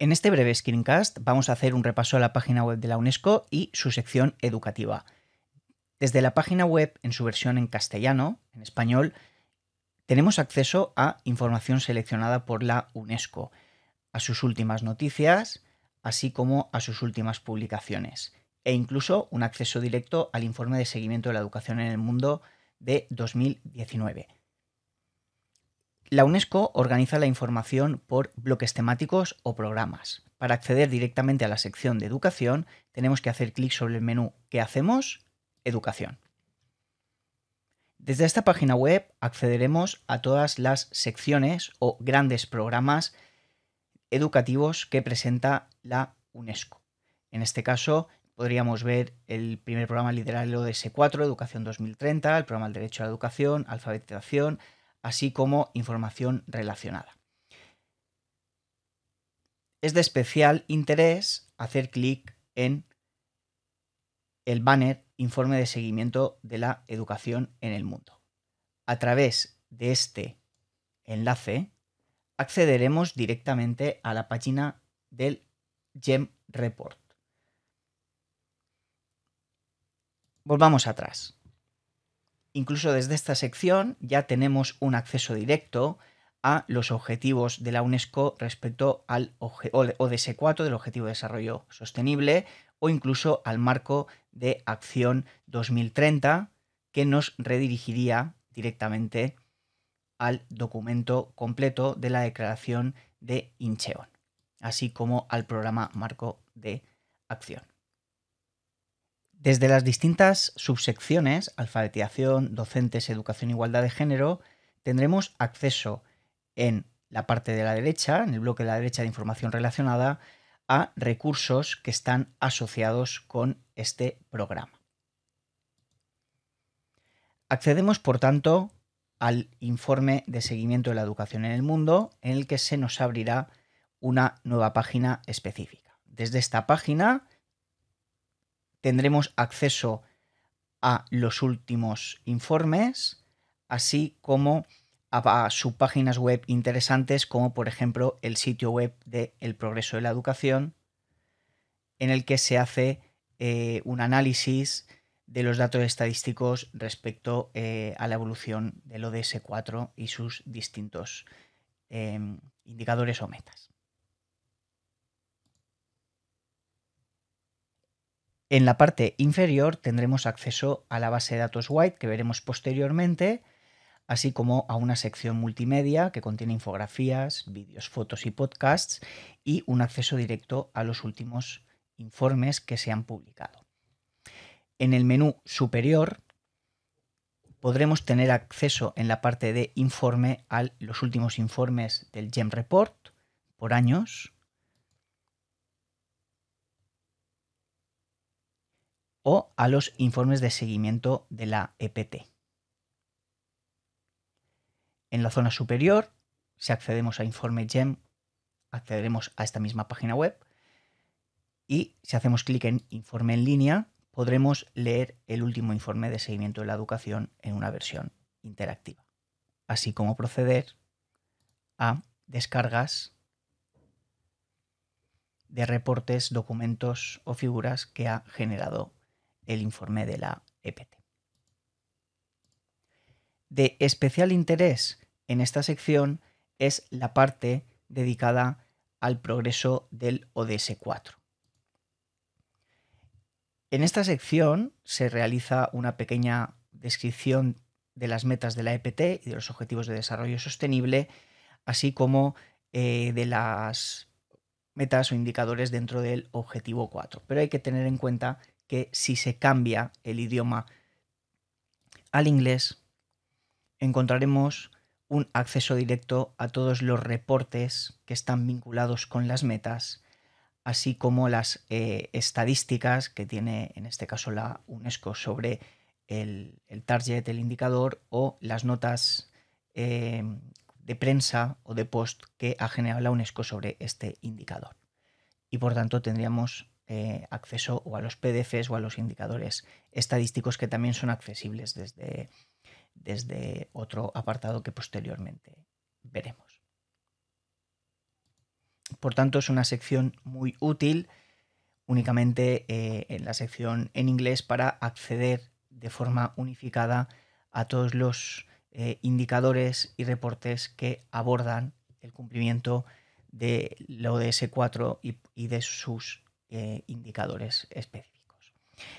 En este breve screencast vamos a hacer un repaso a la página web de la UNESCO y su sección educativa. Desde la página web, en su versión en castellano, en español, tenemos acceso a información seleccionada por la UNESCO, a sus últimas noticias, así como a sus últimas publicaciones, e incluso un acceso directo al informe de seguimiento de la educación en el mundo de 2019. La UNESCO organiza la información por bloques temáticos o programas. Para acceder directamente a la sección de educación, tenemos que hacer clic sobre el menú ¿Qué hacemos? Educación. Desde esta página web accederemos a todas las secciones o grandes programas educativos que presenta la UNESCO. En este caso, podríamos ver el primer programa literario de S4, Educación 2030, el programa del Derecho a la Educación, Alfabetización, así como información relacionada. Es de especial interés hacer clic en el banner Informe de Seguimiento de la Educación en el Mundo. A través de este enlace accederemos directamente a la página del GEM Report. Volvamos atrás. Incluso desde esta sección ya tenemos un acceso directo a los objetivos de la UNESCO respecto al ODS 4 del Objetivo de Desarrollo Sostenible o incluso al marco de acción 2030 que nos redirigiría directamente al documento completo de la declaración de Incheon, así como al programa marco de acción. Desde las distintas subsecciones, alfabetización, docentes, educación, igualdad de género, tendremos acceso en la parte de la derecha, en el bloque de la derecha de información relacionada, a recursos que están asociados con este programa. Accedemos, por tanto, al informe de seguimiento de la educación en el mundo, en el que se nos abrirá una nueva página específica. Desde esta página tendremos acceso a los últimos informes, así como a, sus páginas web interesantes, como por ejemplo el sitio web de El Progreso de la Educación, en el que se hace eh, un análisis de los datos estadísticos respecto eh, a la evolución del ODS4 y sus distintos eh, indicadores o metas. En la parte inferior tendremos acceso a la base de datos White que veremos posteriormente, así como a una sección multimedia que contiene infografías, vídeos, fotos y podcasts y un acceso directo a los últimos informes que se han publicado. En el menú superior podremos tener acceso en la parte de informe a los últimos informes del GEM Report por años, a los informes de seguimiento de la EPT. En la zona superior, si accedemos a informe GEM, accederemos a esta misma página web y si hacemos clic en informe en línea, podremos leer el último informe de seguimiento de la educación en una versión interactiva, así como proceder a descargas de reportes, documentos o figuras que ha generado el informe de la EPT. De especial interés en esta sección es la parte dedicada al progreso del ODS 4. En esta sección se realiza una pequeña descripción de las metas de la EPT y de los Objetivos de Desarrollo Sostenible, así como eh, de las metas o indicadores dentro del Objetivo 4. Pero hay que tener en cuenta que si se cambia el idioma al inglés, encontraremos un acceso directo a todos los reportes que están vinculados con las metas, así como las eh, estadísticas que tiene en este caso la UNESCO sobre el, target, del indicador o las notas eh, de prensa o de post que ha generado la UNESCO sobre este indicador. Y por tanto tendríamos eh, acceso o a los PDFs o a los indicadores estadísticos que también son accesibles desde, desde otro apartado que posteriormente veremos. Por tanto, es una sección muy útil únicamente eh, en la sección en inglés para acceder de forma unificada a todos los eh, indicadores y reportes que abordan el cumplimiento de la ODS 4 y de sus eh, indicadores específicos.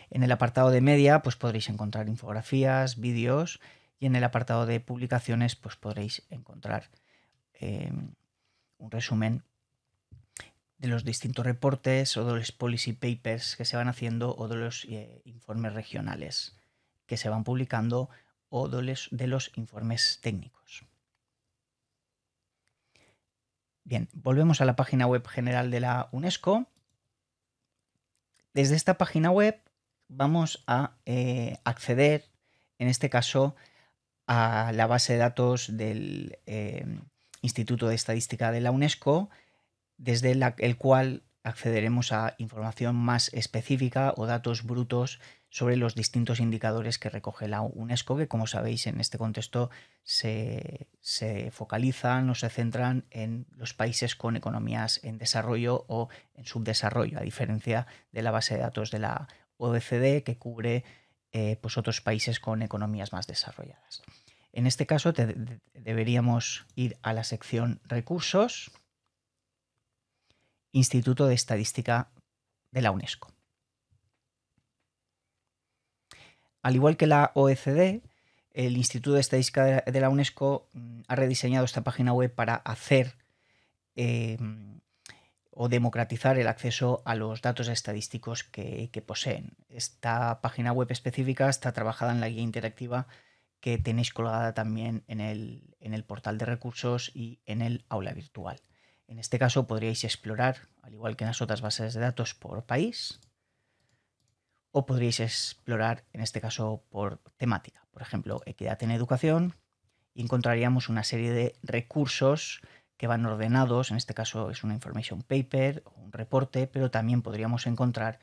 En el apartado de media pues podréis encontrar infografías, vídeos y en el apartado de publicaciones pues podréis encontrar em, un resumen de los distintos reportes o de los policy papers que se van haciendo o de los eh, informes regionales que se van publicando o de de los informes técnicos. Bien, volvemos a la página web general de la UNESCO desde esta página web vamos a eh, acceder, en este caso, a la base de datos del eh, Instituto de Estadística de la UNESCO, desde la, el cual accederemos a información más específica o datos brutos sobre los distintos indicadores que recoge la UNESCO, que como sabéis en este contexto se, focalizan o se centran en los países con economías en desarrollo o en subdesarrollo, a diferencia de la base de datos de la OECD que cubre eh, pues otros países con economías más desarrolladas. En este caso deberíamos ir a la sección recursos, Instituto de Estadística de la UNESCO. Al igual que la OECD, el Instituto de Estadística de la UNESCO mm, ha rediseñado esta página web para hacer em, o democratizar el acceso a los datos estadísticos que, poseen. Esta página web específica está trabajada en la guía interactiva que tenéis colgada también en el, en el portal de recursos y en el aula virtual. En este caso podríais explorar, al igual que en las otras bases de datos por país, o podríais explorar, en este caso, por temática. Por ejemplo, equidad en educación, y encontraríamos una serie de recursos que van ordenados, en este caso es una information paper o un reporte, pero también podríamos encontrar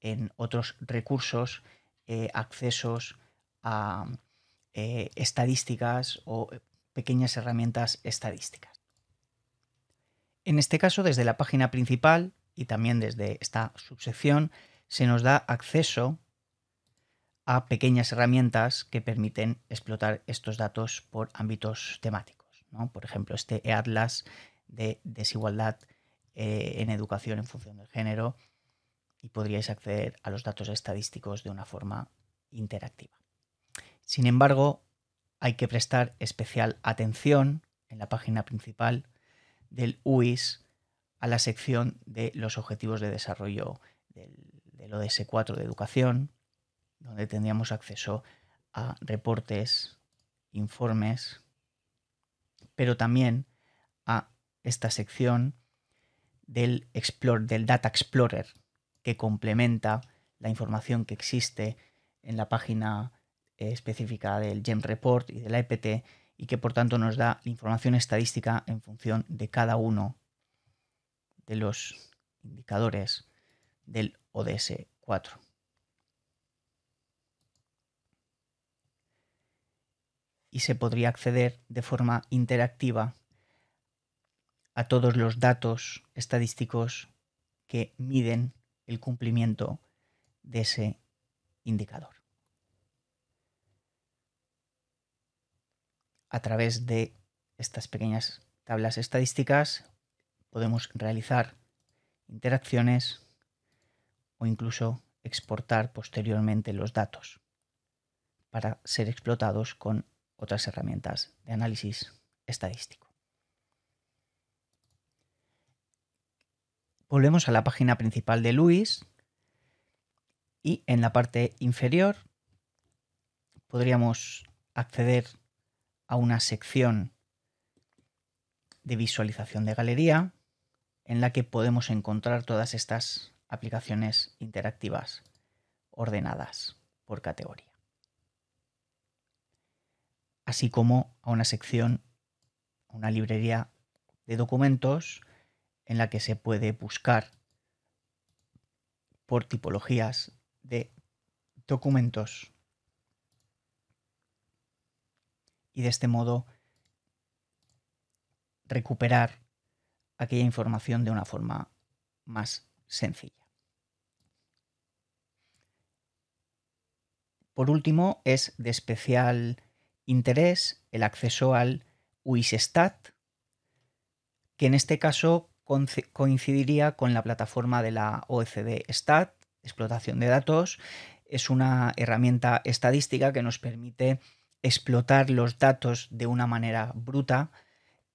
en otros recursos eh, accesos a eh, estadísticas o eh, pequeñas herramientas estadísticas. En este caso, desde la página principal y también desde esta subsección, se nos da acceso a pequeñas herramientas que permiten explotar estos datos por ámbitos temáticos. Por ejemplo, este atlas de desigualdad eh, en educación en función del género y podríais acceder a los datos estadísticos de una forma interactiva. Sin embargo, hay que prestar especial atención en la página principal del UIS a la sección de los objetivos de desarrollo del del ODS4 de educación, donde tendríamos acceso a reportes, informes, pero también a esta sección del, Explore, del Data Explorer, que complementa la información que existe en la página eh, específica del GEM Report y de la EPT y que por tanto nos da información estadística en función de cada uno de los indicadores del ODS 4. Y se podría acceder de forma interactiva a todos los datos estadísticos que miden el cumplimiento de ese indicador. A través de estas pequeñas tablas estadísticas podemos realizar interacciones incluso exportar posteriormente los datos para ser explotados con otras herramientas de análisis estadístico. Volvemos a la página principal de Luis y en la parte inferior podríamos acceder a una sección de visualización de galería en la que podemos encontrar todas estas aplicaciones interactivas ordenadas por categoría. Así como a una sección, una librería de documentos en la que se puede buscar por tipologías de documentos. Y de este modo recuperar aquella información de una forma más sencilla. Por último, es de especial interés el acceso al UISSTAT, que en este caso coincidiría con la plataforma de la OECD STAT, explotación de datos. Es una herramienta estadística que nos permite explotar los datos de una manera bruta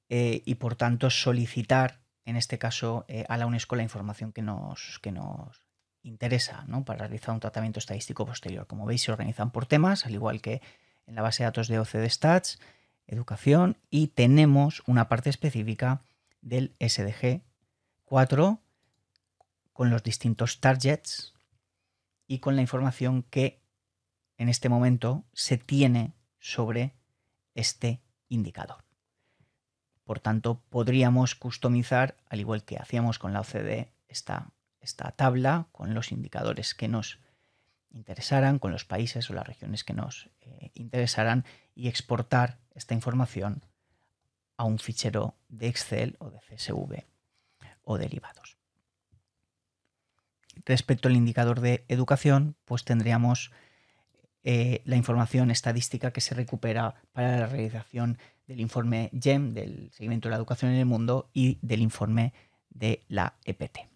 eh, y por tanto solicitar, en este caso, eh, a la UNESCO la información que nos, que nos interesa ¿no? para realizar un tratamiento estadístico posterior. Como veis, se organizan por temas, al igual que en la base de datos de OCD Stats, educación, y tenemos una parte específica del SDG 4 con los distintos targets y con la información que en este momento se tiene sobre este indicador. Por tanto, podríamos customizar, al igual que hacíamos con la OCDE, esta esta tabla con los indicadores que nos interesaran, con los países o las regiones que nos eh, interesaran y exportar esta información a un fichero de Excel o de CSV o derivados. Respecto al indicador de educación, pues tendríamos eh, la información estadística que se recupera para la realización del informe GEM, del seguimiento de la educación en el mundo, y del informe de la EPT.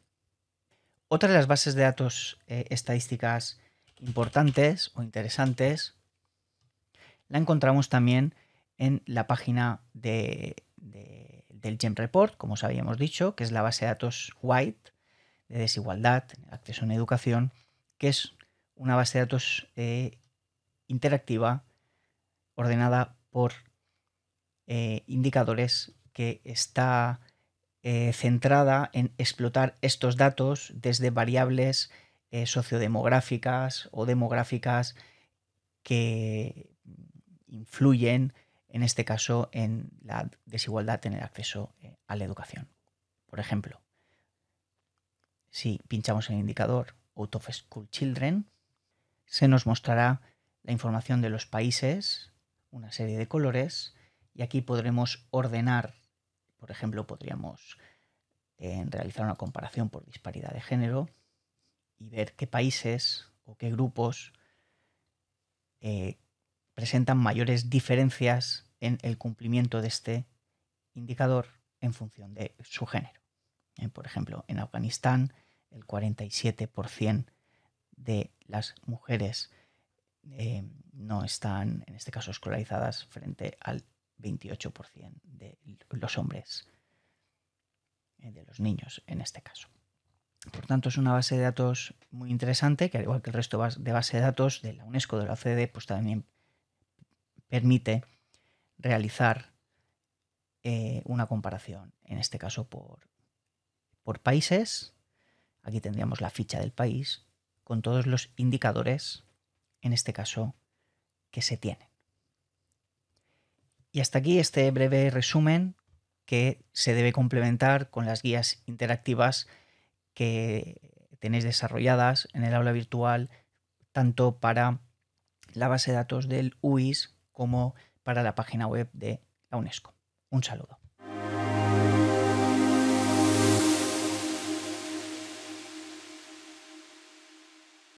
Otra de las bases de datos eh, estadísticas importantes o interesantes la encontramos también en la página del GEM Report, como os habíamos dicho, que es la base de datos White de desigualdad, acceso a la educación, que es una base de datos eh, interactiva ordenada por eh, indicadores que está eh, centrada en explotar estos datos desde variables eh, sociodemográficas o demográficas que influyen, en este caso, en la desigualdad en el acceso eh, a la educación. Por ejemplo, si pinchamos el indicador Out of School Children, se nos mostrará la información de los países, una serie de colores, y aquí podremos ordenar por ejemplo, podríamos eh, realizar una comparación por disparidad de género y ver qué países o qué grupos eh, presentan mayores diferencias en el cumplimiento de este indicador en función de su género. Eh, por ejemplo, en Afganistán, el 47% de las mujeres no están, en este caso, escolarizadas frente al 28% de los hombres, eh, de los niños en este caso. Por tanto, es una base de datos muy interesante, que al igual que el resto de base de datos de la UNESCO, de la OCDE, pues también permite realizar eh, una comparación, en este caso por, por países. Aquí tendríamos la ficha del país con todos los indicadores, en este caso, que se tienen. Y hasta aquí este breve resumen que se debe complementar con las guías interactivas que tenéis desarrolladas en el aula virtual, tanto para la base de datos del UIS como para la página web de la UNESCO. Un saludo.